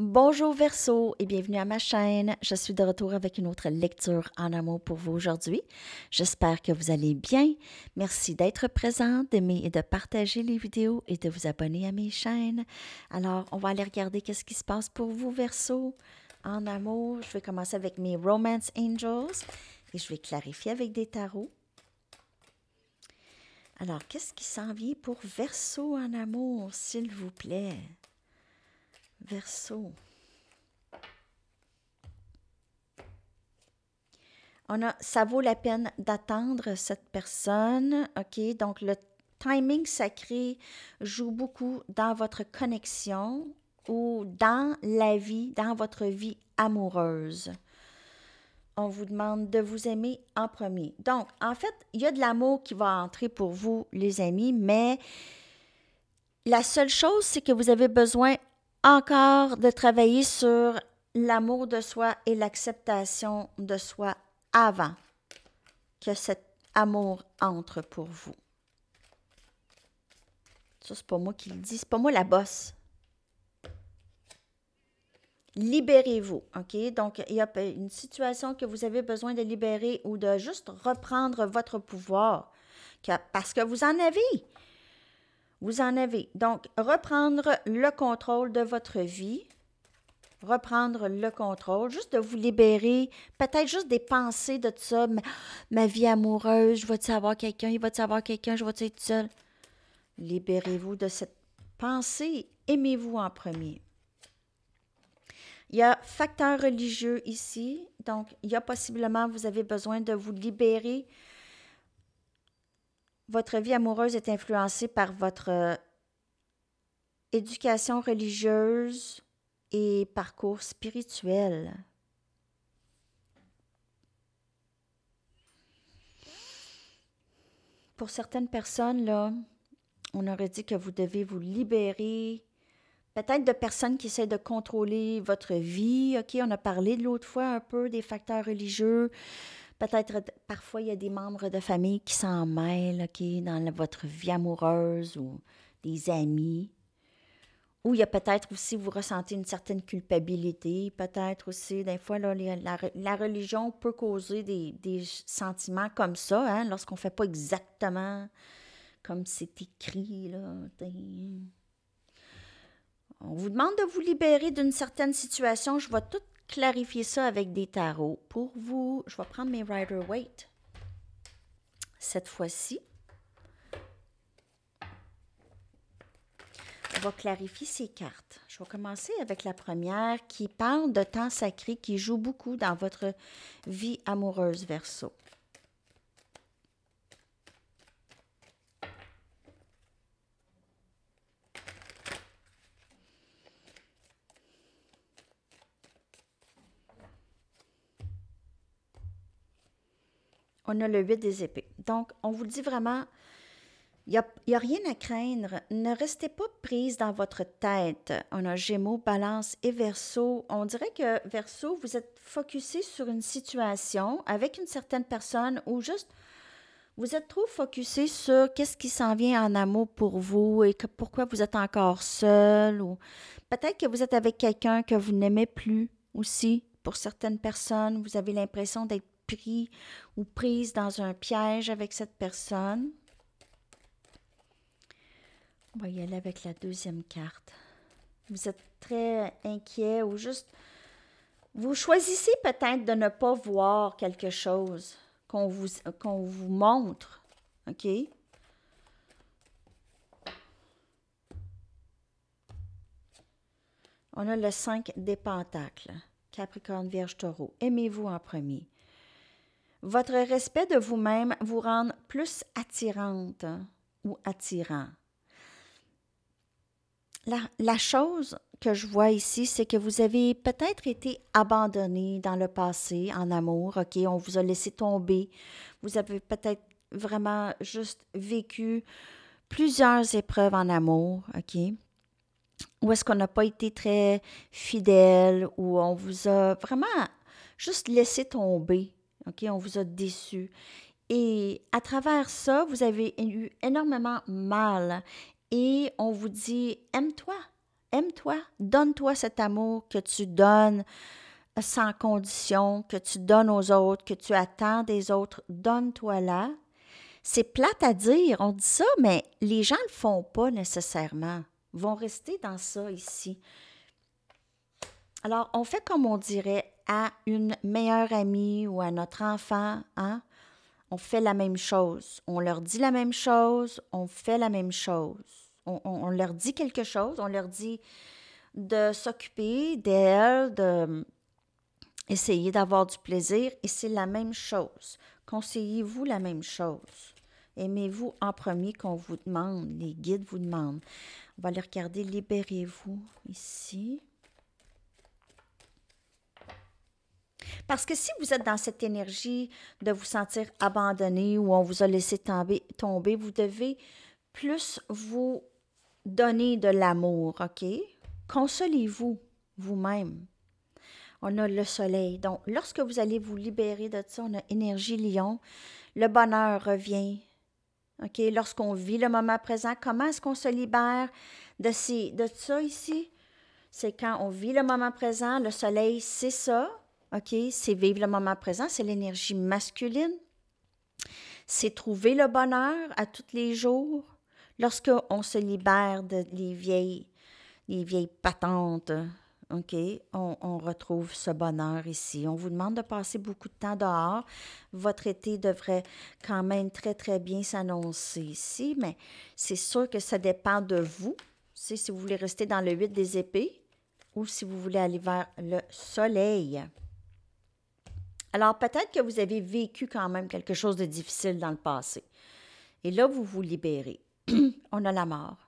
Bonjour Verso et bienvenue à ma chaîne. Je suis de retour avec une autre lecture en amour pour vous aujourd'hui. J'espère que vous allez bien. Merci d'être présent, d'aimer et de partager les vidéos et de vous abonner à mes chaînes. Alors, on va aller regarder qu'est-ce qui se passe pour vous Verso en amour. Je vais commencer avec mes Romance Angels et je vais clarifier avec des tarots. Alors, qu'est-ce qui s'en vient pour Verso en amour, s'il vous plaît? verso. On a, ça vaut la peine d'attendre cette personne. OK? Donc, le timing sacré joue beaucoup dans votre connexion ou dans la vie, dans votre vie amoureuse. On vous demande de vous aimer en premier. Donc, en fait, il y a de l'amour qui va entrer pour vous, les amis, mais la seule chose, c'est que vous avez besoin encore de travailler sur l'amour de soi et l'acceptation de soi avant que cet amour entre pour vous. Ça, c'est pas moi qui le dis, c'est pas moi la bosse. Libérez-vous, OK? Donc, il y a une situation que vous avez besoin de libérer ou de juste reprendre votre pouvoir parce que vous en avez. Vous en avez. Donc, reprendre le contrôle de votre vie, reprendre le contrôle, juste de vous libérer, peut-être juste des pensées de tout ça, ma, vie amoureuse, je vais-tu avoir quelqu'un, il va te savoir quelqu'un, je vais-tu être seule. Libérez-vous de cette pensée, aimez-vous en premier. Il y a facteur religieux ici, donc il y a possiblement, vous avez besoin de vous libérer votre vie amoureuse est influencée par votre euh, éducation religieuse et parcours spirituel. Pour certaines personnes, là, on aurait dit que vous devez vous libérer peut-être de personnes qui essaient de contrôler votre vie. OK, on a parlé de l'autre fois un peu des facteurs religieux, Peut-être euh, parfois il y a des membres de famille qui s'en mêlent, dans votre vie amoureuse ou des amis. Ou il y a peut-être aussi, vous ressentez une certaine culpabilité, peut-être aussi, des fois, la, religion peut causer des, sentiments comme ça, hein, lorsqu'on ne fait pas exactement comme c'est écrit. Là. On vous demande de vous libérer d'une certaine situation. Je vois tout clarifier ça avec des tarots pour vous. Je vais prendre mes Rider Weight cette fois-ci. On va clarifier ces cartes. Je vais commencer avec la première qui parle de temps sacré qui joue beaucoup dans votre vie amoureuse verso. on a le 8 des épées. Donc, on vous dit vraiment, il n'y a, rien à craindre. Ne restez pas prise dans votre tête. On a Gémeaux, Balance et Verseau. On dirait que Verseau, vous êtes focusé sur une situation avec une certaine personne ou juste vous êtes trop focusé sur qu'est-ce qui s'en vient en amour pour vous et que, pourquoi vous êtes encore seul ou peut-être que vous êtes avec quelqu'un que vous n'aimez plus aussi. Pour certaines personnes, vous avez l'impression d'être pris ou prise dans un piège avec cette personne. On va y aller avec la deuxième carte. Vous êtes très inquiet ou juste... Vous choisissez peut-être de ne pas voir quelque chose qu'on vous, vous montre. OK? On a le 5 des Pentacles, Capricorne, Vierge, Taureau. Aimez-vous en premier. Votre respect de vous-même vous rend plus attirante ou attirant. La, chose que je vois ici, c'est que vous avez peut-être été abandonné dans le passé en amour, OK, on vous a laissé tomber. Vous avez peut-être vraiment juste vécu plusieurs épreuves en amour, OK? Ou est-ce qu'on n'a pas été très fidèle ou on vous a vraiment juste laissé tomber on vous a déçu. Et à travers ça, vous avez eu énormément mal. Et on vous dit, aime-toi, aime-toi, donne-toi cet amour que tu donnes sans condition, que tu donnes aux autres, que tu attends des autres, donne-toi là. C'est plate à dire, on dit ça, mais les gens ne le font pas nécessairement, vont rester dans ça ici. Alors, on fait comme on dirait, à une meilleure amie ou à notre enfant, hein, on fait la même chose. On leur dit la même chose, on fait la même chose. On, leur dit quelque chose, on leur dit de s'occuper d'elles, d'essayer hum, d'avoir du plaisir, et c'est la même chose. Conseillez-vous la même chose. Aimez-vous en premier qu'on vous demande, les guides vous demandent. On va les regarder, libérez-vous ici. Parce que si vous êtes dans cette énergie de vous sentir abandonné ou on vous a laissé tomber, tomber vous devez plus vous donner de l'amour, OK? Consolez-vous vous-même. On a le soleil. Donc, lorsque vous allez vous libérer de ça, on a énergie lion. Le bonheur revient. OK? Lorsqu'on vit le moment présent, comment est-ce qu'on se libère de, ces, de ça ici? C'est quand on vit le moment présent, le soleil, c'est ça. OK? C'est vivre le moment présent, c'est l'énergie masculine. C'est trouver le bonheur à tous les jours lorsqu'on se libère des vieilles, les vieilles patentes. OK? On, retrouve ce bonheur ici. On vous demande de passer beaucoup de temps dehors. Votre été devrait quand même très, très bien s'annoncer ici, mais c'est sûr que ça dépend de vous. si vous voulez rester dans le 8 des épées ou si vous voulez aller vers le soleil. Alors peut-être que vous avez vécu quand même quelque chose de difficile dans le passé. Et là, vous vous libérez. on a la mort.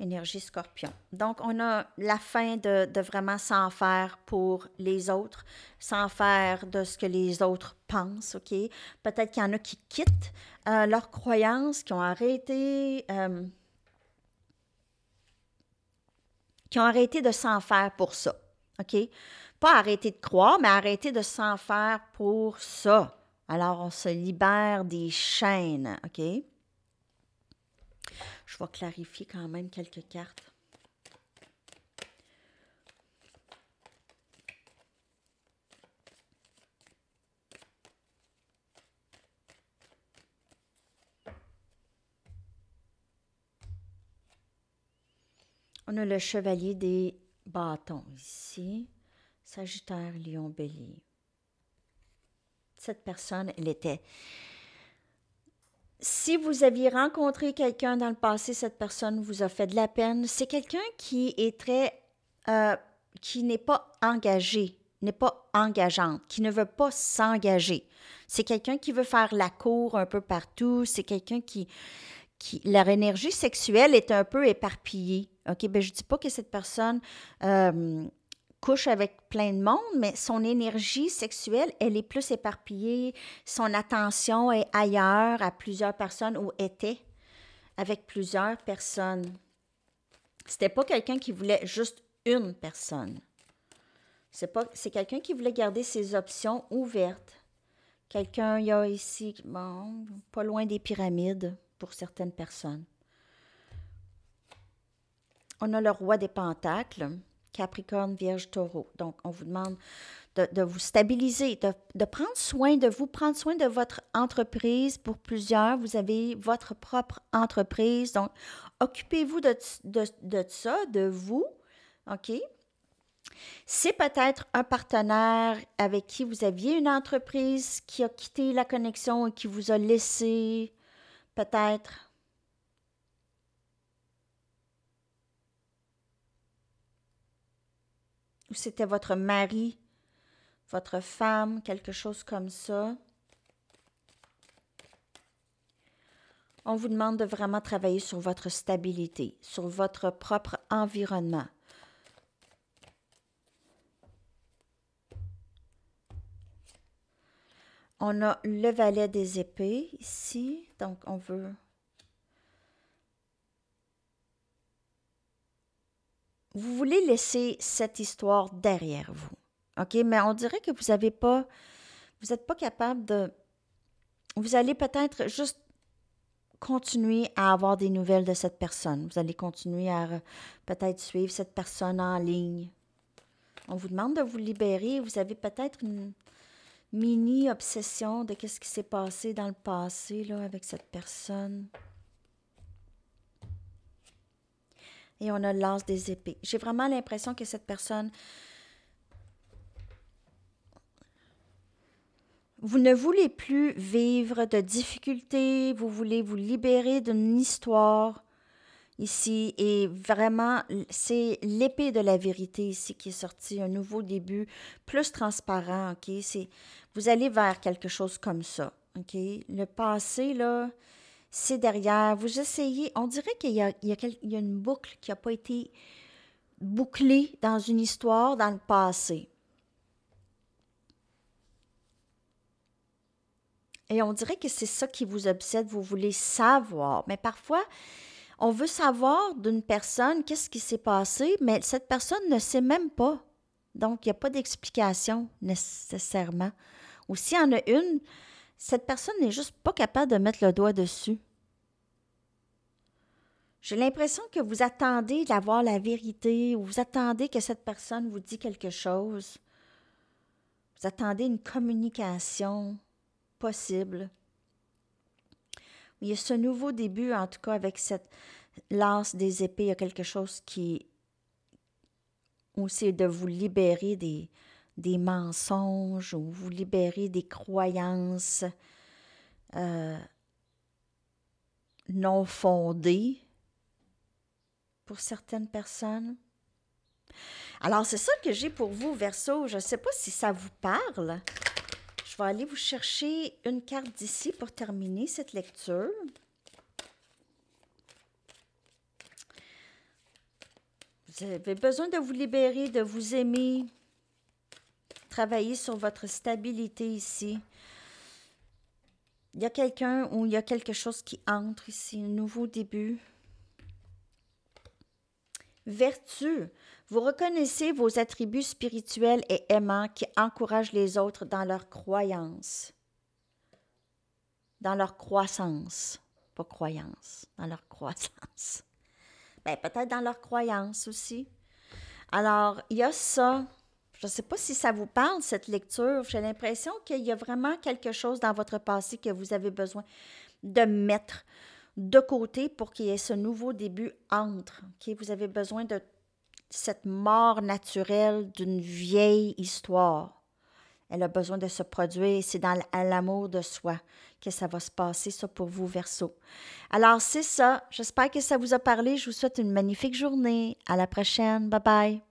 Énergie scorpion. Donc, on a la fin de, vraiment s'en faire pour les autres, s'en faire de ce que les autres pensent, OK? Peut-être qu'il y en a qui quittent euh, leurs croyances, qui ont arrêté... Euh, qui ont arrêté de s'en faire pour ça, OK? Pas arrêter de croire, mais arrêter de s'en faire pour ça. Alors, on se libère des chaînes, OK? Je vais clarifier quand même quelques cartes. On a le chevalier des bâtons ici. Sagittaire, Lion, Bélier. Cette personne, elle était... Si vous aviez rencontré quelqu'un dans le passé, cette personne vous a fait de la peine, c'est quelqu'un qui est très... Euh, qui n'est pas engagé, n'est pas engageante, qui ne veut pas s'engager. C'est quelqu'un qui veut faire la cour un peu partout, c'est quelqu'un qui, qui... Leur énergie sexuelle est un peu éparpillée. OK, ben je ne dis pas que cette personne... Euh, couche avec plein de monde, mais son énergie sexuelle, elle est plus éparpillée, son attention est ailleurs, à plusieurs personnes ou était avec plusieurs personnes. C'était pas quelqu'un qui voulait juste une personne. C'est quelqu'un qui voulait garder ses options ouvertes. Quelqu'un il y a ici pas loin des pyramides pour certaines personnes. On a le roi des pentacles. Capricorne, Vierge, Taureau. Donc, on vous demande de, vous stabiliser, de, prendre soin de vous, prendre soin de votre entreprise. Pour plusieurs, vous avez votre propre entreprise. Donc, occupez-vous de, de, ça, de vous. OK? C'est peut-être un partenaire avec qui vous aviez une entreprise qui a quitté la connexion et qui vous a laissé peut-être c'était votre mari, votre femme, quelque chose comme ça. On vous demande de vraiment travailler sur votre stabilité, sur votre propre environnement. On a le valet des épées ici, donc on veut vous voulez laisser cette histoire derrière vous. OK? Mais on dirait que vous n'avez pas. Vous n'êtes pas capable de. Vous allez peut-être juste continuer à avoir des nouvelles de cette personne. Vous allez continuer à peut-être suivre cette personne en ligne. On vous demande de vous libérer. Vous avez peut-être une mini obsession de qu'est-ce qui s'est passé dans le passé là, avec cette personne. et on a l'as des épées. J'ai vraiment l'impression que cette personne... Vous ne voulez plus vivre de difficultés, vous voulez vous libérer d'une histoire ici et vraiment c'est l'épée de la vérité ici qui est sortie, un nouveau début plus transparent, OK, vous allez vers quelque chose comme ça, OK? Le passé là, c'est derrière. Vous essayez, on dirait qu'il y, a, une boucle qui n'a pas été bouclée dans une histoire dans le passé. Et on dirait que c'est ça qui vous obsède, vous voulez savoir. Mais parfois, on veut savoir d'une personne qu'est-ce qui s'est passé, mais cette personne ne sait même pas. Donc, il n'y a pas d'explication nécessairement. Ou s'il y en a une, cette personne n'est juste pas capable de mettre le doigt dessus. J'ai l'impression que vous attendez d'avoir la vérité ou vous attendez que cette personne vous dise quelque chose. Vous attendez une communication possible. Il y a ce nouveau début, en tout cas, avec cette lance des épées. Il y a quelque chose qui c'est de vous libérer des, des mensonges ou vous libérer des croyances euh, non fondées pour certaines personnes. Alors, c'est ça que j'ai pour vous, Verso. Je ne sais pas si ça vous parle. Je vais aller vous chercher une carte d'ici pour terminer cette lecture. Vous avez besoin de vous libérer, de vous aimer, Travailler sur votre stabilité ici. Il y a quelqu'un ou il y a quelque chose qui entre ici, un nouveau début. Vertu. Vous reconnaissez vos attributs spirituels et aimants qui encouragent les autres dans leur croyance, dans leur croissance, pas croyance, dans leur croissance. Bien, peut-être dans leur croyance aussi. Alors, il y a ça, je ne sais pas si ça vous parle, cette lecture. J'ai l'impression qu'il y a vraiment quelque chose dans votre passé que vous avez besoin de mettre de côté pour qu'il y ait ce nouveau début entre. Vous avez besoin de cette mort naturelle d'une vieille histoire. Elle a besoin de se produire. C'est dans l'amour de soi que ça va se passer, ça, pour vous, verso. Alors, c'est ça. J'espère que ça vous a parlé. Je vous souhaite une magnifique journée. À la prochaine. Bye bye.